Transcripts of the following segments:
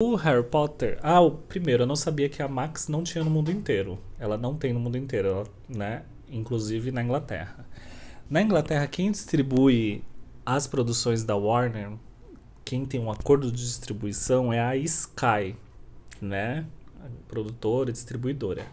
O Harry Potter, ah, o primeiro, eu não sabia que a Max não tinha no mundo inteiro. Ela não tem no mundo inteiro, ela, né? Inclusive na Inglaterra. Na Inglaterra, quem distribui as produções da Warner, quem tem um acordo de distribuição é a Sky, né? A produtora, distribuidora.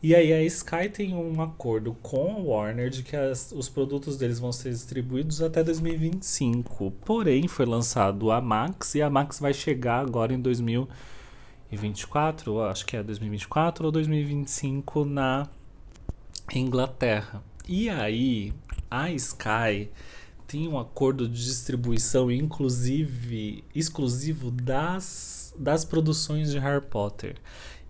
E aí a Sky tem um acordo com a Warner de que as, os produtos deles vão ser distribuídos até 2025. Porém, foi lançado a Max e a Max vai chegar agora em 2024, acho que é 2024 ou 2025 na Inglaterra. E aí a Sky tem um acordo de distribuição inclusive exclusivo das das produções de Harry Potter.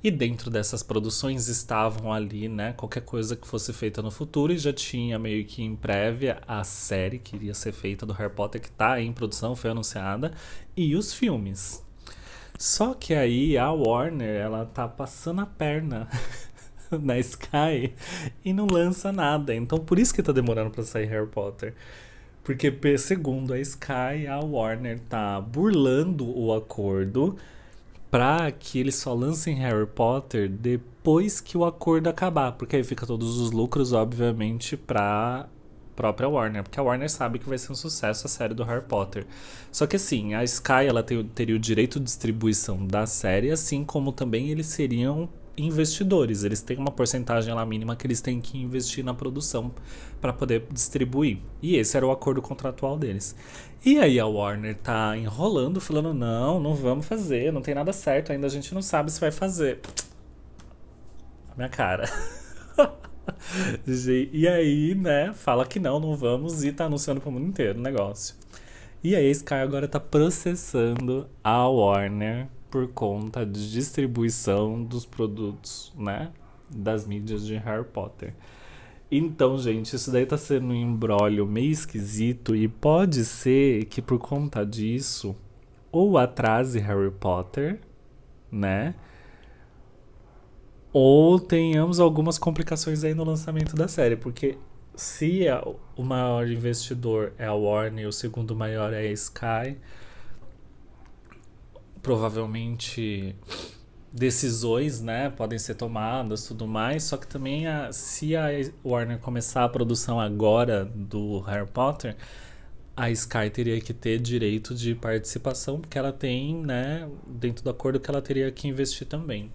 E dentro dessas produções estavam ali, né, qualquer coisa que fosse feita no futuro, e já tinha meio que em prévia a série que iria ser feita do Harry Potter, que está em produção, foi anunciada, e os filmes. Só que aí a Warner, ela tá passando a perna na Sky e não lança nada. Então por isso que tá demorando para sair Harry Potter. Porque segundo a Sky, a Warner tá burlando o acordo pra que eles só lancem Harry Potter depois que o acordo acabar, porque aí fica todos os lucros, obviamente, pra própria Warner, porque a Warner sabe que vai ser um sucesso a série do Harry Potter. Só que assim, a Sky ela tem, teria o direito de distribuição da série, assim como também eles seriam investidores. Eles têm uma porcentagem lá mínima que eles têm que investir na produção para poder distribuir. E esse era o acordo contratual deles. E aí a Warner tá enrolando, falando: não, não vamos fazer, não tem nada certo, ainda a gente não sabe se vai fazer. A minha cara. e aí, né, fala que não, não vamos e tá anunciando pro mundo inteiro o negócio. E aí esse Sky agora tá processando a Warner por conta de distribuição dos produtos, né? Das mídias de Harry Potter. Então, gente, isso daí tá sendo um embrólio meio esquisito e pode ser que por conta disso ou atrase Harry Potter, né? Ou tenhamos algumas complicações aí no lançamento da série, porque se é o maior investidor é a Warner e o segundo maior é a Sky, provavelmente decisões, né, podem ser tomadas, tudo mais. Só que também a, se a Warner começar a produção agora do Harry Potter, a Sky teria que ter direito de participação, porque ela tem, né, dentro do acordo que ela teria que investir também.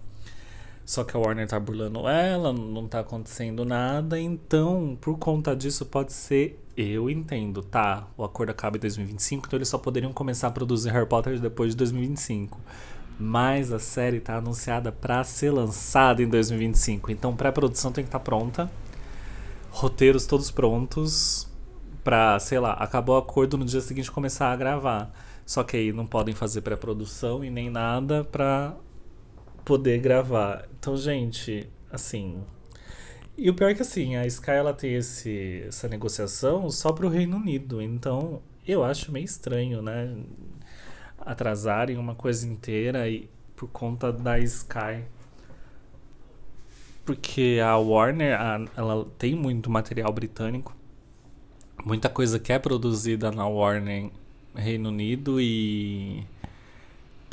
Só que a Warner tá burlando ela, não tá acontecendo nada, então, por conta disso, pode ser. Eu entendo, tá? O acordo acaba em 2025, então eles só poderiam começar a produzir Harry Potter depois de 2025. Mas a série tá anunciada para ser lançada em 2025, então pré-produção tem que estar tá pronta, roteiros todos prontos, pra, sei lá, acabou o acordo no dia seguinte começar a gravar. Só que aí não podem fazer pré-produção e nem nada pra poder gravar. Então, gente, assim. E o pior é que assim, a Sky ela tem esse, essa negociação só para o Reino Unido. Então, eu acho meio estranho, né? Atrasarem uma coisa inteira e, por conta da Sky. Porque a Warner, a, ela tem muito material britânico. Muita coisa que é produzida na Warner Reino Unido e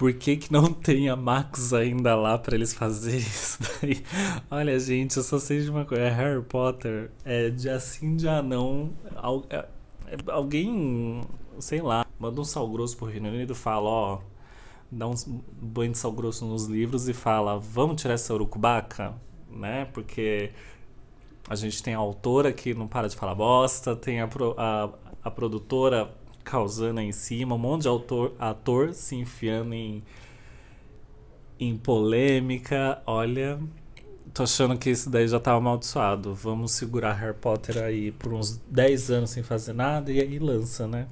por que, que não tem a Max ainda lá para eles fazerem isso daí? Olha, gente, eu só sei de uma coisa. É Harry Potter é de assim de anão. Al, é, é, alguém, sei lá, manda um sal grosso pro Reino Unido e fala, ó. Dá um banho de sal grosso nos livros e fala, vamos tirar essa urucubaca, né? Porque a gente tem a autora que não para de falar bosta, tem a, pro, a, a produtora causando aí em cima, um monte de autor, ator se enfiando em, em polêmica. Olha, tô achando que isso daí já tá amaldiçoado. Vamos segurar Harry Potter aí por uns 10 anos sem fazer nada e aí lança, né?